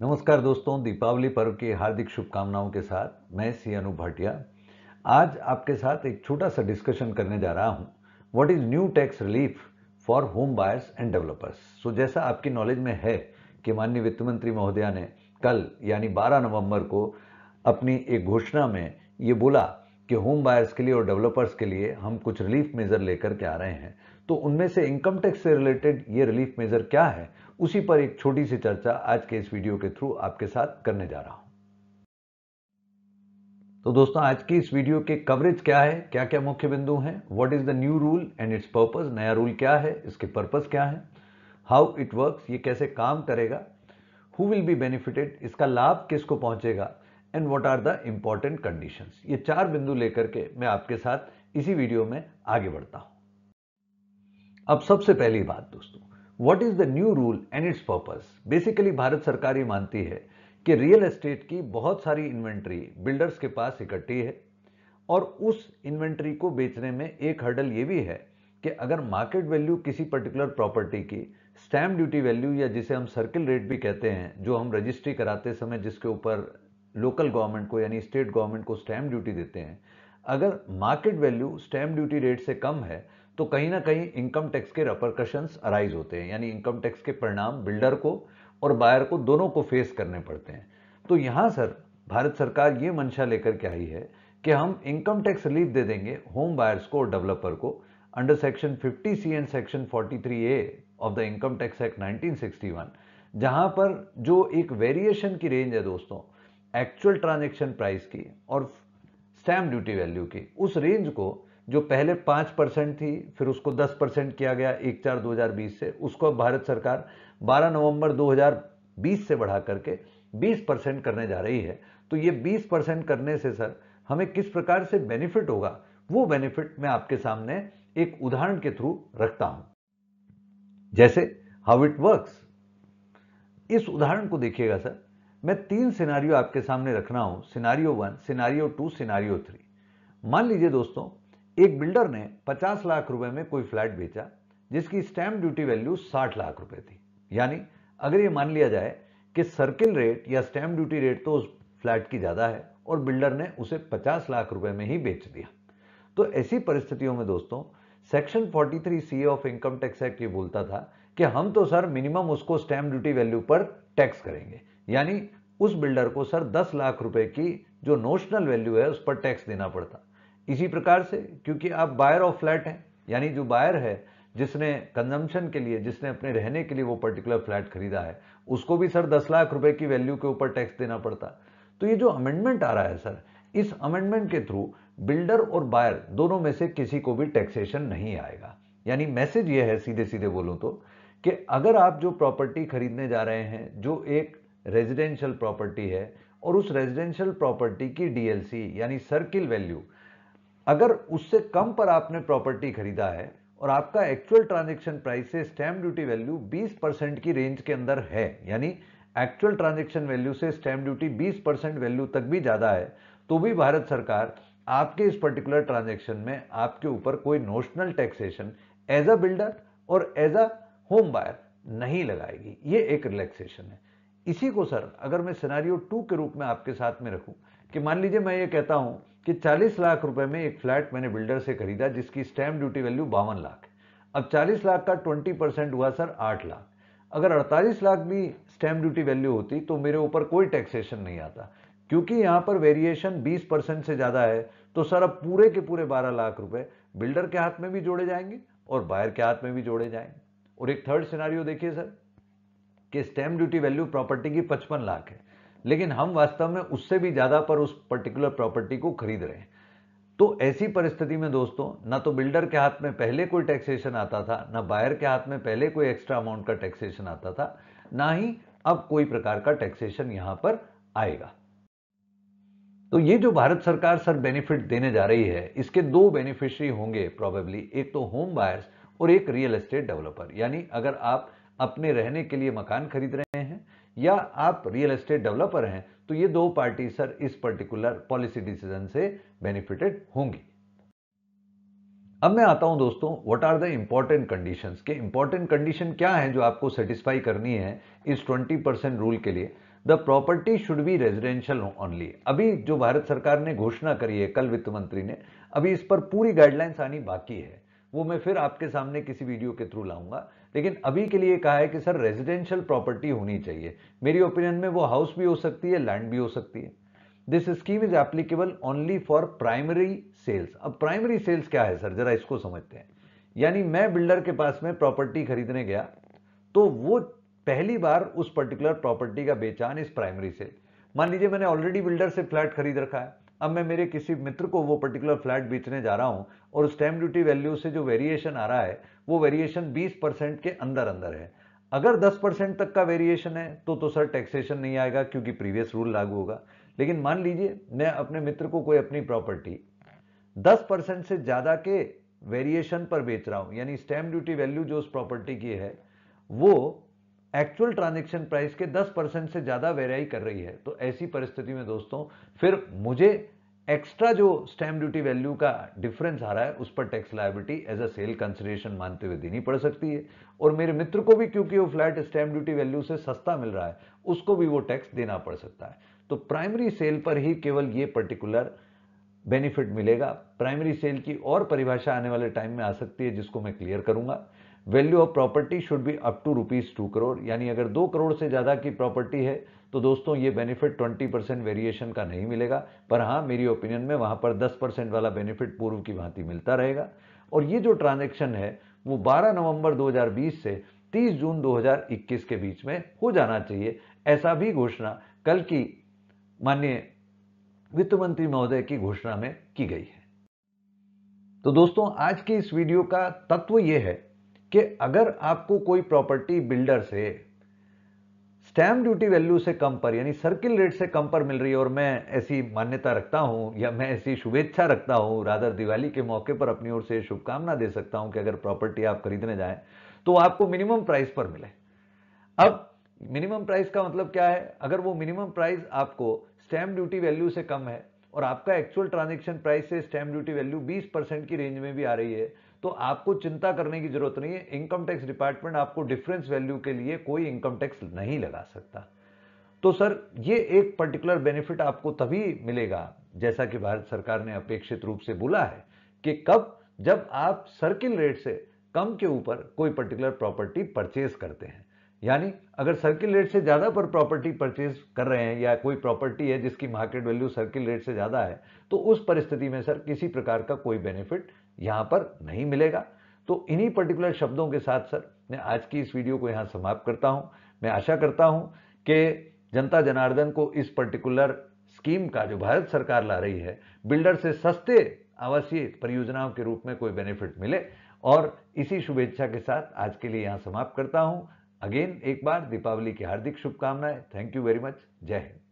नमस्कार दोस्तों दीपावली पर्व की हार्दिक शुभकामनाओं के साथ मैं सी अनु भाटिया आज आपके साथ एक छोटा सा डिस्कशन करने जा रहा हूं what is new tax relief for home buyers and developers so जैसा आपकी नॉलेज में है कि माननीय वित्त मंत्री महोदया ने कल यानी 12 नवंबर को अपनी एक घोषणा में ये बोला कि होम बायर्स के लिए और डेवलपर्स के लिए हम कुछ रिलीफ मेजर लेकर के आ रहे हैं तो उनमें से इनकम टैक्स से रिलेटेड ये रिलीफ मेजर क्या है उसी पर एक छोटी सी चर्चा आज के इस वीडियो के थ्रू आपके साथ करने जा रहा हूं तो दोस्तों आज की इस वीडियो के कवरेज क्या है क्या क्या मुख्य बिंदु हैं what is the new rule and it's purpose नया रूल क्या है इसके पर्पस क्या है हाउ इट वर्क्स ये कैसे काम करेगा हु विल बी बेनिफिटेड इसका लाभ किसको पहुंचेगा and what are the important condition ये चार बिंदु लेकर के मैं आपके साथ इसी वीडियो में आगे बढ़ता हूं अब सबसे पहली बात दोस्तों what is the new rule and it's purpose basically Bharat सरकार ये मानती है कि रियल एस्टेट की बहुत सारी इन्वेंट्री बिल्डर्स के पास इकट्ठी है और उस इन्वेंट्री को बेचने में एक हर्डल ये भी है कि अगर मार्केट वैल्यू किसी पर्टिकुलर प्रॉपर्टी की स्टैम्प ड्यूटी वैल्यू या जिसे हम सर्किल रेट भी कहते हैं जो हम रजिस्ट्री कराते समय जिसके ऊपर लोकल गवर्नमेंट को यानी स्टेट गवर्नमेंट को स्टैम्प ड्यूटी देते हैं अगर market value stamp duty rate से कम है तो कहीं ना कहीं इनकम टैक्स के रेपरकशंस अराइज होते हैं यानी इनकम टैक्स के परिणाम बिल्डर को और बायर को दोनों को फेस करने पड़ते हैं तो यहाँ सर भारत सरकार ये मंशा लेकर के आई है कि हम इनकम टैक्स रिलीफ दे देंगे होम बायर्स को और डेवलपर को under section 50 C and section 43 A of the income tax act 1961 जहां पर जो एक वेरिएशन की रेंज है दोस्तों एक्चुअल ट्रांजैक्शन प्राइस की और स्टैम्प ड्यूटी वैल्यू की उस रेंज को जो पहले पाँच परसेंट थी फिर उसको दस परसेंट किया गया एक चार दो हजार बीस से उसको अब भारत सरकार बारह नवंबर दो हजार बीस से बढ़ा करके बीस परसेंट करने जा रही है तो ये बीस परसेंट करने से सर हमें किस प्रकार से बेनिफिट होगा वो बेनिफिट मैं आपके सामने एक उदाहरण के थ्रू रखता हूं जैसे हाउ इट वर्क्स इस उदाहरण को देखिएगा सर मैं तीन सिनारियो आपके सामने रखना हूं scenario one scenario two scenario three मान लीजिए दोस्तों एक बिल्डर ने 50 लाख रुपए में कोई फ्लैट बेचा जिसकी स्टैम्प ड्यूटी वैल्यू 60 लाख रुपए थी यानी अगर ये मान लिया जाए कि सर्किल रेट या स्टैम्प ड्यूटी रेट तो उस फ्लैट की ज़्यादा है और बिल्डर ने उसे 50 लाख रुपए में ही बेच दिया तो ऐसी परिस्थितियों में दोस्तों section 43 C of income tax act ये बोलता था कि हम तो सर मिनिमम उसको स्टैम्प ड्यूटी वैल्यू पर टैक्स करेंगे यानी उस बिल्डर को सर 10 लाख रुपए की जो नोशनल वैल्यू है उस पर टैक्स देना पड़ता इसी प्रकार से क्योंकि आप बायर ऑफ फ्लैट हैं यानी जो बायर है जिसने कंजम्पशन के लिए जिसने अपने रहने के लिए वो पर्टिकुलर फ्लैट खरीदा है उसको भी सर दस लाख रुपए की वैल्यू के ऊपर टैक्स देना पड़ता तो ये जो अमेंडमेंट आ रहा है सर इस अमेंडमेंट के थ्रू बिल्डर और बायर दोनों में से किसी को भी टैक्सेशन नहीं आएगा यानी मैसेज ये है सीधे सीधे बोलो तो कि अगर आप जो प्रॉपर्टी खरीदने जा रहे हैं जो एक रेजिडेंशियल प्रॉपर्टी है और उस रेजिडेंशियल प्रॉपर्टी की डीएलसी यानी सर्किल वैल्यू अगर उससे कम पर आपने प्रॉपर्टी खरीदा है और आपका एक्चुअल ट्रांजेक्शन प्राइस से स्टैम्प ड्यूटी वैल्यू 20 परसेंट की रेंज के अंदर है यानी एक्चुअल ट्रांजेक्शन वैल्यू से स्टैम्प ड्यूटी 20 परसेंट वैल्यू तक भी ज़्यादा है तो भी भारत सरकार आपके इस पर्टिकुलर ट्रांजेक्शन में आपके ऊपर कोई notional taxation as a builder और एज अ होम बायर नहीं लगाएगी ये एक रिलैक्सेशन है इसी को सर अगर मैं सिनारियो टू के रूप में आपके साथ में रखूं कि मान लीजिए मैं ये कहता हूं कि 40 लाख रुपए में एक फ्लैट मैंने बिल्डर से खरीदा जिसकी स्टैम्प ड्यूटी वैल्यू बावन लाख अब 40 लाख का 20 परसेंट हुआ सर 8 लाख अगर 48 लाख भी स्टैम्प ड्यूटी वैल्यू होती तो मेरे ऊपर कोई टैक्सेशन नहीं आता क्योंकि यहाँ पर वेरिएशन 20 परसेंट से ज़्यादा है तो सर अब पूरे के पूरे 12 लाख रुपए बिल्डर के हाथ में भी जोड़े जाएंगे और बायर के हाथ में भी जोड़े जाएंगे और एक थर्ड सिनारियो देखिए सर कि स्टैम्प ड्यूटी वैल्यू प्रॉपर्टी की पचपन लाख है लेकिन हम वास्तव में उससे भी ज़्यादा पर उस पर्टिकुलर प्रॉपर्टी को खरीद रहे हैं तो ऐसी परिस्थिति में दोस्तों ना तो बिल्डर के हाथ में पहले कोई टैक्सेशन आता था ना बायर के हाथ में पहले कोई एक्स्ट्रा अमाउंट का टैक्सेशन आता था ना ही अब कोई प्रकार का टैक्सेशन यहां पर आएगा तो ये जो भारत सरकार सर बेनिफिट देने जा रही है इसके दो बेनिफिशरी होंगे प्रॉबेबली एक तो होम बायर्स और एक रियल एस्टेट डेवलपर यानी अगर आप अपने रहने के लिए मकान खरीद रहे हैं या आप रियल एस्टेट डेवलपर हैं तो ये दो पार्टी सर इस पर्टिकुलर पॉलिसी डिसीजन से बेनिफिटेड होंगी अब मैं आता हूं दोस्तों what are the important condition के इंपॉर्टेंट कंडीशन क्या है जो आपको सेटिस्फाई करनी है इस 20 परसेंट रूल के लिए the property should be residential only अभी जो भारत सरकार ने घोषणा करी है कल वित्त मंत्री ने अभी इस पर पूरी गाइडलाइंस आनी बाकी है वो मैं फिर आपके सामने किसी वीडियो के थ्रू लाऊंगा लेकिन अभी के लिए कहा है कि सर रेजिडेंशियल प्रॉपर्टी होनी चाहिए मेरी ओपिनियन में वो हाउस भी हो सकती है लैंड भी हो सकती है this scheme is applicable only for primary sales अब प्राइमरी सेल्स क्या है सर जरा इसको समझते हैं यानी मैं बिल्डर के पास में प्रॉपर्टी खरीदने गया तो वो पहली बार उस पर्टिकुलर प्रॉपर्टी का बेचान इस प्राइमरी सेल मान लीजिए मैंने ऑलरेडी बिल्डर से फ्लैट खरीद रखा है अब मैं मेरे किसी मित्र को वो पर्टिकुलर फ्लैट बेचने जा रहा हूँ और स्टैम्प ड्यूटी वैल्यू से जो वेरिएशन आ रहा है वो वेरिएशन 20 परसेंट के अंदर अंदर है अगर 10 परसेंट तक का वेरिएशन है तो तो सर टैक्सेशन नहीं आएगा क्योंकि प्रीवियस रूल लागू होगा लेकिन मान लीजिए मैं अपने मित्र को कोई अपनी प्रॉपर्टी दस परसेंट से ज़्यादा के वेरिएशन पर बेच रहा हूँ यानी स्टैम्प ड्यूटी वैल्यू जो उस प्रॉपर्टी की है वो एक्चुअल ट्रांजेक्शन प्राइस के 10 परसेंट से ज़्यादा वेराई कर रही है तो ऐसी परिस्थिति में दोस्तों फिर मुझे एक्स्ट्रा जो स्टैम्प ड्यूटी वैल्यू का डिफरेंस आ रहा है उस पर tax liability as a sale consideration मानते हुए देनी पड़ सकती है और मेरे मित्र को भी क्योंकि वो फ्लैट स्टैम्प ड्यूटी वैल्यू से सस्ता मिल रहा है उसको भी वो टैक्स देना पड़ सकता है तो प्राइमरी सेल पर ही केवल ये पर्टिकुलर बेनिफिट मिलेगा प्राइमरी सेल की और परिभाषा आने वाले टाइम में आ सकती है जिसको मैं क्लियर करूंगा value of property should be up to rupees two crore यानी अगर दो करोड़ से ज़्यादा की प्रॉपर्टी है तो दोस्तों ये बेनिफिट 20 परसेंट वेरिएशन का नहीं मिलेगा पर हाँ मेरी ओपिनियन में वहाँ पर 10 परसेंट वाला बेनिफिट पूर्व की भांति मिलता रहेगा और ये जो ट्रांजेक्शन है वो 12 नवंबर 2020 से 30 जून 2021 के बीच में हो जाना चाहिए ऐसा भी घोषणा कल की माननीय वित्त मंत्री महोदय की घोषणा में की गई है तो दोस्तों आज की इस वीडियो का तत्व यह है कि अगर आपको कोई प्रॉपर्टी बिल्डर से स्टैम्प ड्यूटी वैल्यू से कम पर यानी सर्किल रेट से कम पर मिल रही है और मैं ऐसी मान्यता रखता हूं या मैं ऐसी शुभेच्छा रखता हूं राधर दिवाली के मौके पर अपनी ओर से शुभकामना दे सकता हूं कि अगर प्रॉपर्टी आप खरीदने जाए तो आपको मिनिमम प्राइस पर मिले अब मिनिमम प्राइस का मतलब क्या है अगर वो मिनिमम प्राइस आपको स्टैम्प ड्यूटी वैल्यू से कम है और आपका एक्चुअल ट्रांजेक्शन प्राइस से स्टैम्प ड्यूटी वैल्यू बीस परसेंट की रेंज में भी आ रही है तो आपको चिंता करने की जरूरत नहीं है इनकम टैक्स डिपार्टमेंट आपको डिफरेंस वैल्यू के लिए कोई इनकम टैक्स नहीं लगा सकता तो सर ये एक पर्टिकुलर बेनिफिट आपको तभी मिलेगा जैसा कि भारत सरकार ने अपेक्षित रूप से बोला है कि कब जब आप सर्किल रेट से कम के ऊपर कोई पर्टिकुलर प्रॉपर्टी परचेज करते हैं यानी अगर सर्किल रेट से ज़्यादा पर प्रॉपर्टी परचेज कर रहे हैं या कोई प्रॉपर्टी है जिसकी मार्केट वैल्यू सर्किल रेट से ज़्यादा है तो उस परिस्थिति में सर किसी प्रकार का कोई बेनिफिट यहां पर नहीं मिलेगा तो इन्हीं पर्टिकुलर शब्दों के साथ सर मैं आज की इस वीडियो को यहां समाप्त करता हूं मैं आशा करता हूं कि जनता जनार्दन को इस पर्टिकुलर स्कीम का जो भारत सरकार ला रही है बिल्डर से सस्ते आवासीय परियोजनाओं के रूप में कोई बेनिफिट मिले और इसी शुभेच्छा के साथ आज के लिए यहाँ समाप्त करता हूं अगेन एक बार दीपावली की हार्दिक शुभकामनाएं थैंक यू वेरी मच जय हिंद